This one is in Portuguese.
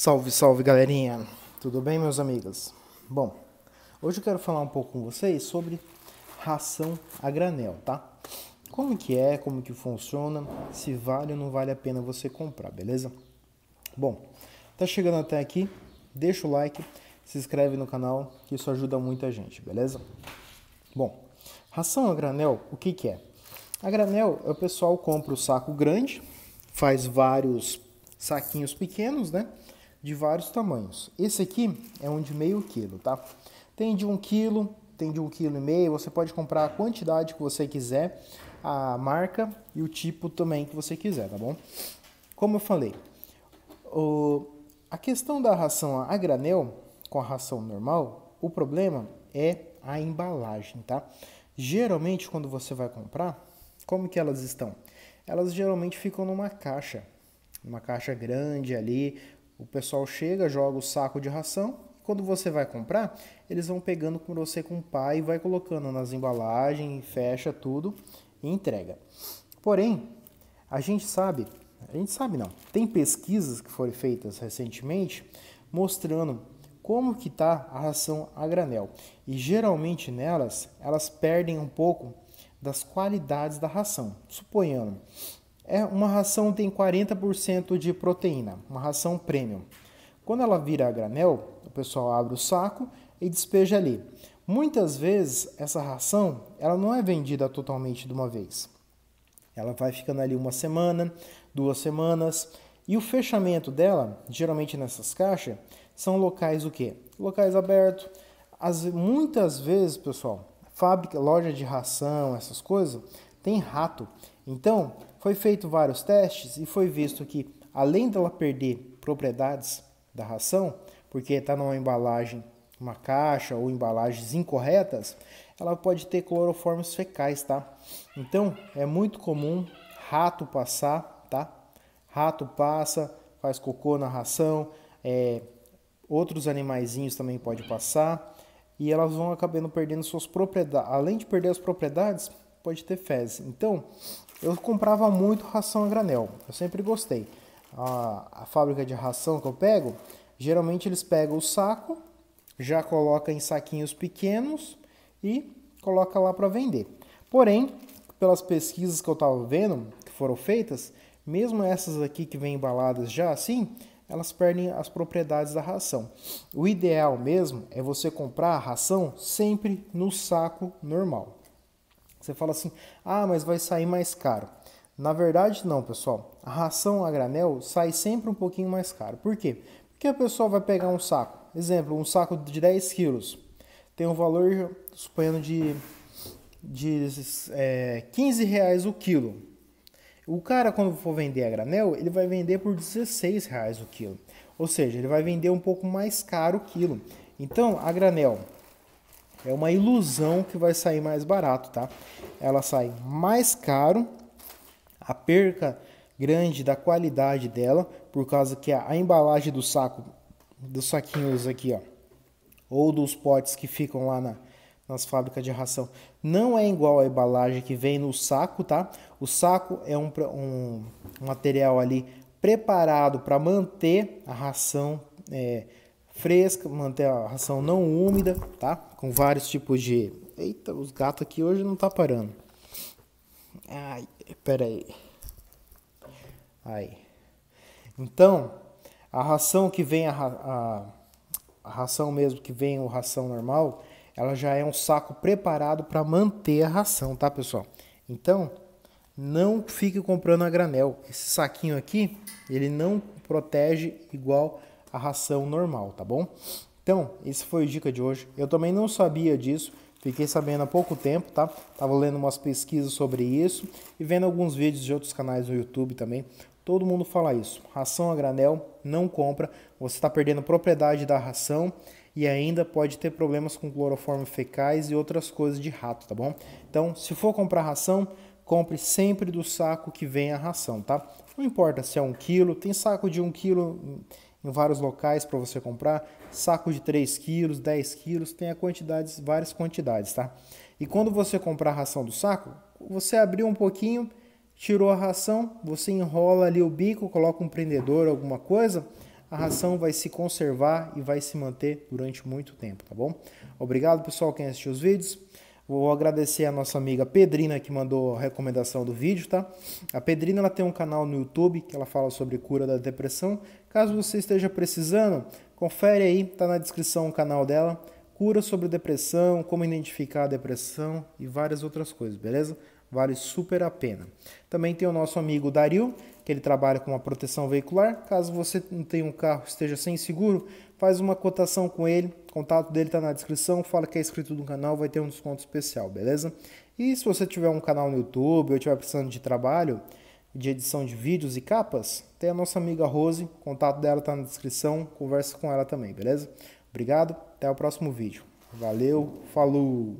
Salve, salve galerinha! Tudo bem, meus amigos? Bom, hoje eu quero falar um pouco com vocês sobre ração a granel, tá? Como que é, como que funciona, se vale ou não vale a pena você comprar, beleza? Bom, tá chegando até aqui, deixa o like, se inscreve no canal, que isso ajuda muita gente, beleza? Bom, ração a granel, o que que é? A granel, o pessoal compra o saco grande, faz vários saquinhos pequenos, né? de vários tamanhos. Esse aqui é um de meio quilo, tá? Tem de um quilo, tem de um quilo e meio. Você pode comprar a quantidade que você quiser, a marca e o tipo também que você quiser, tá bom? Como eu falei, o... a questão da ração a granel com a ração normal, o problema é a embalagem, tá? Geralmente quando você vai comprar, como que elas estão? Elas geralmente ficam numa caixa, uma caixa grande ali, o pessoal chega, joga o saco de ração. Quando você vai comprar, eles vão pegando com você com o pai e vai colocando nas embalagens, fecha tudo e entrega. Porém, a gente sabe, a gente sabe não, tem pesquisas que foram feitas recentemente mostrando como que está a ração a granel. E geralmente nelas, elas perdem um pouco das qualidades da ração. Suponhando, é, uma ração tem 40% de proteína, uma ração premium. Quando ela vira a granel, o pessoal abre o saco e despeja ali. Muitas vezes essa ração ela não é vendida totalmente de uma vez. Ela vai ficando ali uma semana, duas semanas e o fechamento dela, geralmente nessas caixas, são locais o quê? Locais abertos. As, muitas vezes, pessoal, fábrica, loja de ração, essas coisas, tem rato. Então, foi feito vários testes e foi visto que, além dela perder propriedades da ração, porque está numa embalagem, uma caixa ou embalagens incorretas, ela pode ter cloroformes fecais, tá? Então é muito comum rato passar, tá? Rato passa, faz cocô na ração, é, outros animaizinhos também pode passar e elas vão acabando perdendo suas propriedades. Além de perder as propriedades, pode ter fezes. Então, eu comprava muito ração a granel. Eu sempre gostei. A, a fábrica de ração que eu pego, geralmente eles pegam o saco, já coloca em saquinhos pequenos e coloca lá para vender. Porém, pelas pesquisas que eu estava vendo, que foram feitas, mesmo essas aqui que vêm embaladas já assim, elas perdem as propriedades da ração. O ideal mesmo é você comprar a ração sempre no saco normal. Você fala assim, ah, mas vai sair mais caro. Na verdade, não, pessoal. A ração a granel sai sempre um pouquinho mais caro. Por quê? Porque a pessoa vai pegar um saco. Exemplo, um saco de 10 quilos. Tem um valor, suponhando, de, de é, 15 reais o quilo. O cara, quando for vender a granel, ele vai vender por 16 reais o quilo. Ou seja, ele vai vender um pouco mais caro o quilo. Então, a granel, é uma ilusão que vai sair mais barato, tá? Ela sai mais caro, a perca grande da qualidade dela, por causa que a embalagem do saco, dos saquinhos aqui, ó, ou dos potes que ficam lá na, nas fábricas de ração, não é igual à embalagem que vem no saco, tá? O saco é um, um material ali preparado para manter a ração é, fresca, manter a ração não úmida, tá? Com vários tipos de. Eita, os gatos aqui hoje não tá parando. Ai, pera aí. Aí. Então, a ração que vem a, a, a ração mesmo que vem o ração normal, ela já é um saco preparado para manter a ração, tá, pessoal? Então, não fique comprando a granel. Esse saquinho aqui, ele não protege igual a ração normal, tá bom? Então, esse foi a dica de hoje. Eu também não sabia disso, fiquei sabendo há pouco tempo, tá? Tava lendo umas pesquisas sobre isso e vendo alguns vídeos de outros canais no YouTube também. Todo mundo fala isso. Ração a granel não compra, você está perdendo propriedade da ração e ainda pode ter problemas com cloroforme fecais e outras coisas de rato, tá bom? Então, se for comprar ração, compre sempre do saco que vem a ração, tá? Não importa se é um quilo, tem saco de um quilo em vários locais para você comprar, saco de 3 quilos, 10 quilos, tem a quantidades, várias quantidades, tá? E quando você comprar a ração do saco, você abriu um pouquinho, tirou a ração, você enrola ali o bico, coloca um prendedor, alguma coisa, a ração vai se conservar e vai se manter durante muito tempo, tá bom? Obrigado pessoal quem assistiu os vídeos. Vou agradecer a nossa amiga Pedrina que mandou a recomendação do vídeo, tá? A Pedrina ela tem um canal no YouTube que ela fala sobre cura da depressão. Caso você esteja precisando, confere aí, tá na descrição o canal dela. Cura sobre depressão, como identificar a depressão e várias outras coisas, beleza? Vale super a pena. Também tem o nosso amigo Dario, que ele trabalha com a proteção veicular. Caso você não tenha um carro, esteja sem seguro, faz uma cotação com ele. O contato dele está na descrição. Fala que é inscrito no canal, vai ter um desconto especial, beleza? E se você tiver um canal no YouTube ou estiver precisando de trabalho, de edição de vídeos e capas, tem a nossa amiga Rose. O contato dela está na descrição. Conversa com ela também, beleza? Obrigado. Até o próximo vídeo. Valeu, falou!